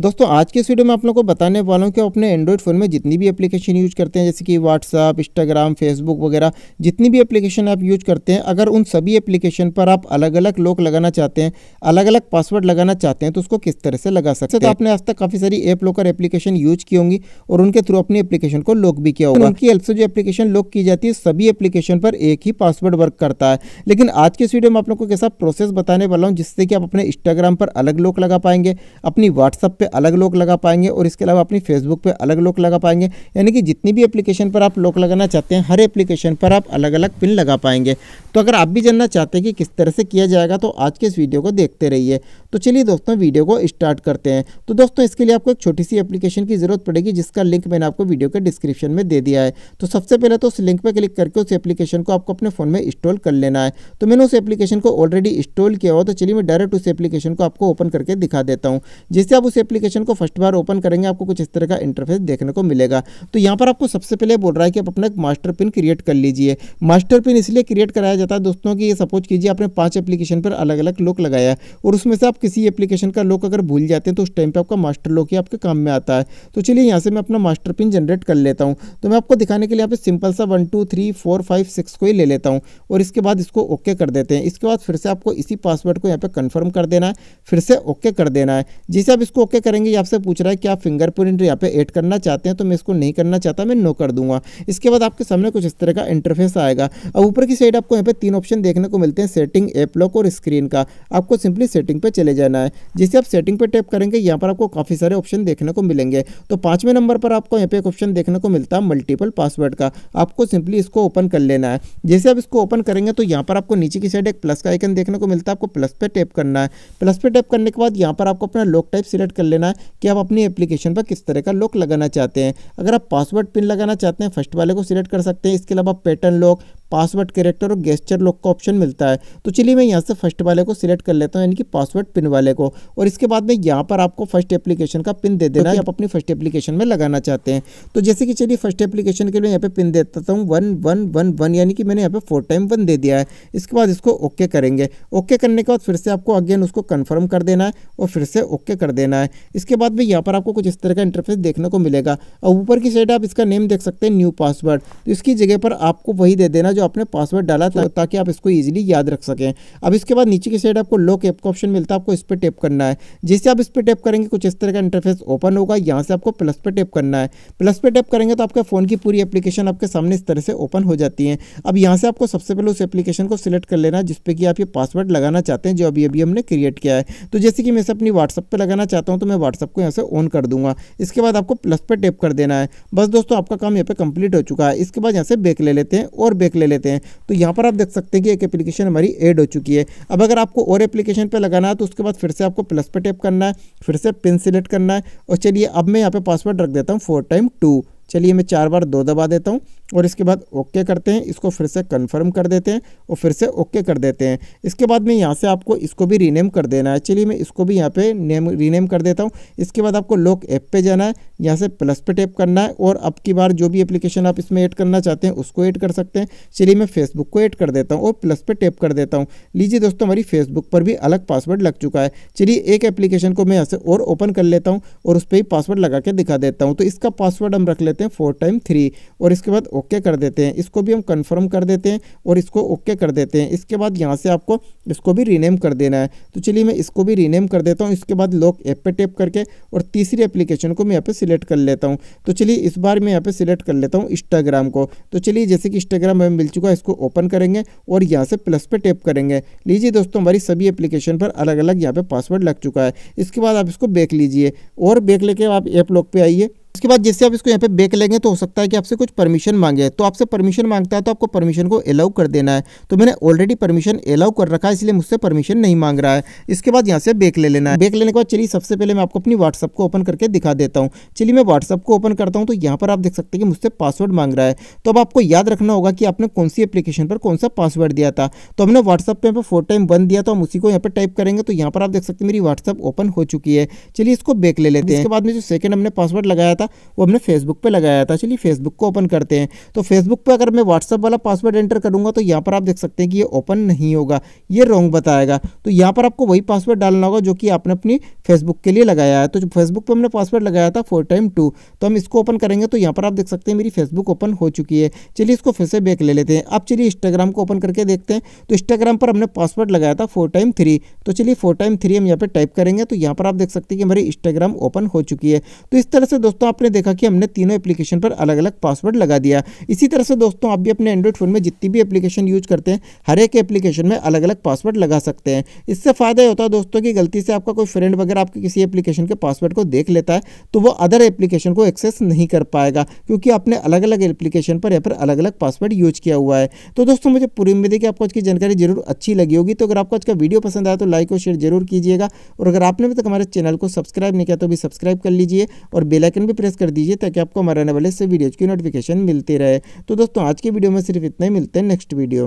दोस्तों आज के इस वीडियो में आप लोग को बताने वाला हूँ कि अपने एंड्रॉइड फ़ोन में जितनी भी एप्लीकेशन यूज करते हैं जैसे कि व्हाट्सअप इंस्टाग्राम फेसबुक वगैरह जितनी भी एप्लीकेशन आप यूज करते हैं अगर उन सभी एप्लीकेशन पर आप अलग अलग लॉक लगाना चाहते हैं अलग अलग पासवर्ड लगाना चाहते हैं तो उसको किस तरह से लगा सकते हैं तो आपने आज तक काफ़ी सारी ऐप लॉकर एप्लीकेशन यूज की होंगी और उनके थ्रू अपनी एप्लीकेशन को लॉक भी किया होगा उनकी हेल्प से जो एप्लीकेशन लॉक की जाती है सभी एप्लीकेशन पर एक ही पासवर्ड वर्क करता है लेकिन आज के इस वीडियो में आप लोग को कैसा प्रोसेस बताने वाला हूँ जिससे कि आप अपने इंस्टाग्राम पर अलग लॉक लगा पाएंगे अपनी व्हाट्सअप पर अलग लोक लगा पाएंगे और इसके अलावा अपनी फेसबुक पर अलग लोक लगा पाएंगे यानी कि जितनी भी एप्लीकेशन पर आप लोक लगाना चाहते हैं हर एप्लीकेशन पर आप अलग अलग पिन लगा पाएंगे तो अगर आप भी जानना चाहते हैं कि किस तरह से किया जाएगा तो आज के इस वीडियो को देखते रहिए तो चलिए दोस्तों वीडियो को स्टार्ट करते हैं तो दोस्तों इसके लिए आपको एक छोटी सी एप्लीकेशन की जरूरत पड़ेगी जिसका लिंक मैंने आपको वीडियो के डिस्क्रिप्शन में दे दिया है तो सबसे पहले तो उस लिंक पर क्लिक करके उस एप्लीकेशन को आपको अपने फ़ोन में इंस्टॉल कर लेना है तो मैंने उस एप्लीकेशन को ऑलरेडी इंस्टॉल किया हुआ तो चलिए मैं डायरेक्ट उस एप्लीकेशन को आपको ओपन करके दिखा देता हूँ जैसे आप उस एप्लीकेशन को फर्स्ट बार ओपन करेंगे आपको कुछ इस तरह का इंटरफेस देखने को मिलेगा तो यहाँ पर आपको सबसे पहले बोल रहा है कि आप अपना एक मास्टर पिन क्रिएट कर लीजिए मास्टर पिन इसलिए क्रिएट कराया जाता है दोस्तों कि ये सपोज कीजिए आपने पाँच एप्लीकेशन पर अलग अलग लुक लगाया और उसमें से आप किसी एप्लीकेशन का लॉक अगर भूल जाते हैं तो उस टाइम पर आपका मास्टर लॉक ही आपके काम में आता है तो चलिए यहाँ से मैं अपना मास्टर पिन जनरेट कर लेता हूँ तो मैं आपको दिखाने के लिए यहाँ पे सिंपल सा one two three four five six को ही ले लेता हूँ और इसके बाद इसको ओके कर देते हैं इसके बाद फिर से आपको इसी पासवर्ड को यहाँ पे कन्फर्म कर देना है फिर से ओके कर देना है जैसे आप इसको ओके करेंगे आपसे पूछ रहा है कि आप फिंगरप्रिंट यहाँ पे एड करना चाहते हैं तो मैं इसको नहीं करना चाहता मैं नो कर दूंगा इसके बाद आपके सामने कुछ इस तरह का इंटरफेस आएगा अब ऊपर की साइड आपको यहाँ पे तीन ऑप्शन देखने को मिलते हैं सेटिंग एप लॉक और स्क्रीन का आपको सिंपली सेटिंग पर चले चले जाना है जिसे आप सेटिंग पर टैप करेंगे यहाँ पर आपको काफ़ी सारे ऑप्शन देखने को मिलेंगे तो पाँचवें नंबर पर आपको यहाँ पे एक ऑप्शन देखने को मिलता है मल्टीपल पासवर्ड का आपको सिंपली इसको ओपन कर लेना है जैसे आप इसको ओपन करेंगे तो यहाँ पर आपको नीचे की साइड एक प्लस का आइकन देखने को मिलता है आपको प्लस पर टैप करना है प्लस पर टैप करने के बाद यहाँ पर आपको अपना लॉक टाइप सिलेक्ट कर लेना है कि आप अपनी एप्लीकेशन पर किस तरह का लॉक लगाना चाहते हैं अगर आप पासवर्ड पिन लगाना चाहते हैं फर्स्ट वाले को सिलेक्ट कर सकते हैं इसके अलावा पैटर्न लॉक पासवर्ड कैरेक्टर और गेस्टर लॉक का ऑप्शन मिलता है तो चलिए मैं यहाँ से फर्स्ट वाले को सिलेक्ट कर लेता हूँ यानी कि पासवर्ड पिन वाले को और इसके बाद में यहाँ पर आपको फर्स्ट एप्लीकेशन का पिन दे देना आप अपनी फर्स्ट एप्लीकेशन में लगाना चाहते हैं तो जैसे कि चलिए फर्स्ट एप्लीकेशन के लिए यहाँ पे पिन देता हूँ वन वन वन वन यानी कि मैंने यहाँ पे फोर टाइम वन दे दिया है इसके बाद इसको ओके करेंगे ओके करने के बाद फिर से आपको अगेन उसको कन्फर्म कर देना है और फिर से ओके कर देना है इसके बाद में यहाँ पर आपको कुछ इस तरह का इंटरफेस देखने को मिलेगा और ऊपर की साइड आप इसका नेम देख सकते हैं न्यू पासवर्ड तो इसकी जगह पर आपको वही दे देना जो आपने पासवर्ड डाला था ताकि आप इसको ईजिली याद रख सकें अब इसके बाद नीचे की साइड आपको लॉक ऐप का ऑप्शन मिलता है आपको इस पर टेप करना है जैसे आप इस पर टेप करेंगे कुछ इस तरह का इंटरफेस ओपन होगा यहाँ से आपको प्लस पे टेप करना है प्लस पे टेप करेंगे तो आपके फ़ोन की पूरी एप्लीकेशन आपके सामने इस तरह से ओपन हो जाती है अब यहाँ से आपको सबसे पहले उस एप्लीकेशन को सिलेक्ट कर लेना है जिसपे कि आप ये पासवर्ड लगाना चाहते हैं जो अभी अभी हमने क्रिएट किया है तो जैसे कि मैं इसे अपनी व्हाट्सअप पर लगाना चाहता हूँ तो मैं व्हाट्सअप को यहाँ से ऑन कर दूंगा इसके बाद आपको प्लस पर टेप कर देना है बस दोस्तों आपका काम यहाँ पर कंप्लीट हो चुका है इसके बाद यहाँ से बेक ले लेते हैं और बेक ले लेते हैं तो यहाँ पर आप देख सकते हैं कि एक एप्लीकेशन हमारी एड हो चुकी है अब अगर आपको और एप्लीकेशन पर लगाना है तो उसके उसके बाद फिर से आपको प्लस पे टैप करना है फिर से पिन सिलेक्ट करना है और चलिए अब मैं यहाँ पे पासवर्ड रख देता हूँ फोर टाइम टू चलिए मैं चार बार दो दबा देता हूँ और इसके बाद ओके करते हैं इसको फिर से कंफर्म कर देते हैं और फिर से ओके कर देते हैं इसके बाद में यहाँ से आपको इसको भी रीनेम कर देना है चलिए मैं इसको भी यहाँ पे नेम रीनेम कर देता हूँ इसके बाद आपको लॉक ऐप पे जाना है यहाँ से प्लस पे टैप करना है और अब की बार जो भी एप्लीकेशन आप इसमें ऐड करना चाहते हैं उसको ऐड कर सकते हैं चलिए मैं फेसबुक को ऐड कर देता हूँ और प्लस पे टैप कर देता हूँ लीजिए दोस्तों हमारी फेसबुक पर भी अलग पासवर्ड लग चुका है चलिए एक एप्लीकेशन को मैं यहाँ से और ओपन कर लेता हूँ और उस पर ही पासवर्ड लगा के दिखा देता हूँ तो इसका पासवर्ड हम रख लेते हैं फोर टाइम थ्री और इसके बाद ओके कर देते हैं इसको भी हम कन्फर्म कर देते हैं और इसको ओके कर देते हैं इसके बाद यहाँ से आपको इसको भी रीनेम कर देना है तो चलिए मैं इसको भी रीनेम कर देता हूँ इसके बाद लॉक ऐप पे टेप करके और तीसरी एप्लीकेशन को मैं यहाँ पे सिलेक्ट कर लेता हूँ तो चलिए इस बार मैं यहाँ पे सिलेक्ट कर लेता हूँ इंस्टाग्राम को तो चलिए जैसे कि इंस्टाग्राम हमें मिल चुका है इसको ओपन करेंगे और यहाँ से प्लस पर टेप करेंगे लीजिए दोस्तों हमारी सभी एप्लीकेशन पर अलग अलग यहाँ पे पासवर्ड लग चुका है इसके बाद आप इसको बेक लीजिए और बेक लेके आप ऐप लॉक पर आइए उसके बाद जैसे आप इसको यहाँ पे बेक लेंगे तो हो सकता है कि आपसे कुछ परमिशन मांगे तो आपसे परमिशन मांगता है तो आपको परमिशन को अलाउ कर देना है तो मैंने ऑलरेडी परमिशन अलाउ कर रखा है इसलिए मुझसे परमिशन नहीं मांग रहा है इसके बाद यहाँ से बेक ले लेना है बेक लेने के बाद चलिए सबसे पहले मैं आपको अपनी व्हाट्सअप को ओपन करके दिखा देता हूँ चलिए मैं व्हाट्सअप को ओपन करता हूँ तो यहाँ पर आप देख सकते हैं कि मुझसे पासवर्ड मांग रहा है तो अब आपको याद रखना होगा कि आपने कौन सी एप्लीकेशन पर कौन सा पासवर्ड दिया था तो हमने व्हाट्सअप पर फोर टाइम बंद दिया तो हम उसी को यहाँ पर टाइप करेंगे तो यहाँ पर आप देख सकते हैं मेरी व्हाट्सअप ओपन हो चुकी है चलिए इसको बेक ले लेते हैं इसके बाद में जो सेकंड हमने पासवर्ड लगाया था था वो हमने फेसबुक पे लगाया था चलिए फेसबुक को ओपन करते हैं तो फेसबुक पे अगर मैं व्हाट्सअप वाला पासवर्ड एंटर करूँगा तो यहाँ पर आप देख सकते हैं कि ये ओपन नहीं होगा ये रॉन्ग बताएगा तो यहाँ पर आपको वही पासवर्ड डालना होगा जो कि आपने अपनी फेसबुक के लिए लगाया है तो फेसबुक पर हमने पासवर्ड लगाया था फोर टाइम टू तो हम इसको ओपन करेंगे तो यहाँ पर आप देख सकते हैं मेरी फेसबुक ओपन हो चुकी है चलिए इसको फिर से बैक ले लेते हैं अब चलिए इंस्टाग्राम को ओपन करके देखते हैं तो इंस्टाग्राम पर हमने पासवर्ड लगाया था फोर टाइम थ्री तो चलिए फोर टाइम थ्री हम यहाँ पर टाइप करेंगे तो यहाँ पर आप देख सकते हैं कि हमारी इंस्टाग्राम ओपन हो चुकी है तो इस तरह से दोस्तों आपने देखा कि हमने तीनों एप्लीकेशन पर अलग अलग पासवर्ड लगा दिया इसी तरह से दोस्तों आप भी अपने एंड्रॉइड फ़ोन में जितनी भी एप्लीकेशन यूज करते हैं हर एक एप्लीकेशन में अलग अलग पासवर्ड लगा सकते हैं इससे फ़ायदा होता है दोस्तों की गलती से आपका कोई फ्रेंड वगैरह आपके किसी एप्लीकेशन के पासवर्ड को देख लेता है तो वो अदर एप्लीकेशन को एक्सेस नहीं कर पाएगा क्योंकि आपने अलग अलग एप्लीकेशन पर यहाँ पर अलग अलग पासवर्ड यूज किया हुआ है तो दोस्तों मुझे पूरी उम्मीद है कि आपको इसकी जानकारी जरूर अच्छी लगी होगी तो अगर आपको आज का वीडियो पसंद आया तो लाइक और शेयर जरूर कीजिएगा और अगर आपने अभी तक हमारे चैनल को सब्सक्राइब नहीं किया तो भी सब्सक्राइब कर लीजिए और बेलाइकन भी प्रेस कर दीजिए ताकि आपको हमारे आने वाले से वीडियोज़ की नोटिफिकेशन मिलती रहे तो दोस्तों आज की वीडियो में सिर्फ इतना ही मिलते हैं नेक्स्ट वीडियो में